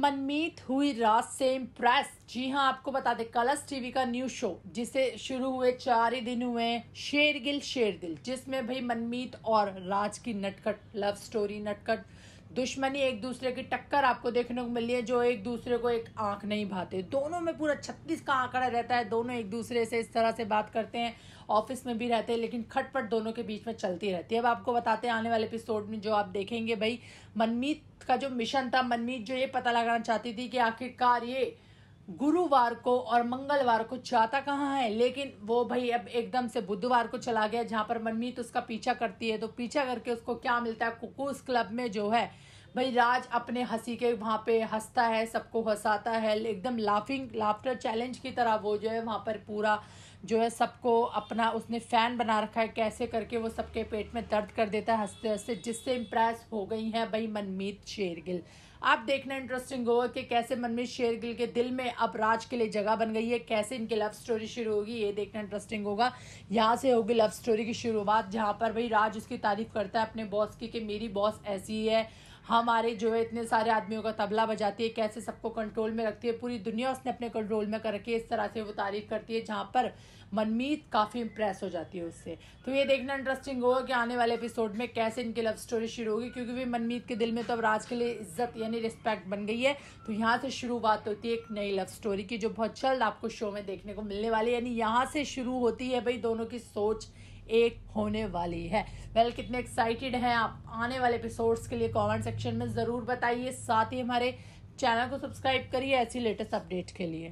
मनमीत हुई रात से इम्प्रेस जी हाँ आपको बता दें कलर्स टीवी का न्यू शो जिसे शुरू हुए चार ही दिन हुए शेर गिल शेर दिल जिसमें भाई मनमीत और राज की नटखट लव स्टोरी नटखट दुश्मनी एक दूसरे की टक्कर आपको देखने को मिली है जो एक दूसरे को एक आंख नहीं भाते दोनों में पूरा छत्तीस का आंकड़ा रहता है दोनों एक दूसरे से इस तरह से बात करते हैं ऑफिस में भी रहते हैं लेकिन खटपट दोनों के बीच में चलती रहती है अब आपको बताते हैं आने वाले एपिसोड में जो आप देखेंगे भाई मनमीत का जो मिशन था मनमीत जो ये पता लगाना चाहती थी कि आखिरकार ये गुरुवार को और मंगलवार को जाता कहाँ है लेकिन वो भाई अब एकदम से बुधवार को चला गया जहाँ पर मनमीत उसका पीछा करती है तो पीछा करके उसको क्या मिलता है कुकूस क्लब में जो है भाई राज अपने हंसी के वहाँ पे हंसता है सबको हंसाता है एकदम लाफिंग लाफ्टर चैलेंज की तरह वो जो है वहाँ पर पूरा जो है सबको अपना उसने फ़ैन बना रखा है कैसे करके वो सबके पेट में दर्द कर देता है हंसते हंसते जिससे इम्प्रेस हो गई हैं भाई मनमीत शेरगिल आप देखना इंटरेस्टिंग होगा कि कैसे मनमीत शेरगिल के दिल में अब राज के लिए जगह बन गई है कैसे इनकी लव स्टोरी शुरू होगी ये देखना इंटरेस्टिंग होगा यहाँ से होगी लव स्टोरी की शुरुआत जहाँ पर भाई राज उसकी तारीफ करता है अपने बॉस की कि मेरी बॉस ऐसी है हमारे जो है इतने सारे आदमियों का तबला बजाती है कैसे सबको कंट्रोल में रखती है पूरी दुनिया उसने अपने कंट्रोल में कर रखी है इस तरह से वो तारीफ करती है जहाँ पर मनमीत काफ़ी इंप्रेस हो जाती है उससे तो ये देखना इंटरेस्टिंग होगा कि आने वाले एपिसोड में कैसे इनकी लव स्टोरी शुरू होगी क्योंकि भी मनमीत के दिल में तो अब राज के लिए इज्जत यानी रिस्पेक्ट बन गई है तो यहाँ से शुरुआत होती है एक नई लव स्टोरी की जो बहुत जल्द आपको शो में देखने को मिलने वाली है यानी यहाँ से शुरू होती है भाई दोनों की सोच एक होने वाली है वेल well, कितने एक्साइटेड हैं आप आने वाले एपिसोड्स के लिए कमेंट सेक्शन में ज़रूर बताइए साथ ही हमारे चैनल को सब्सक्राइब करिए ऐसी लेटेस्ट अपडेट के लिए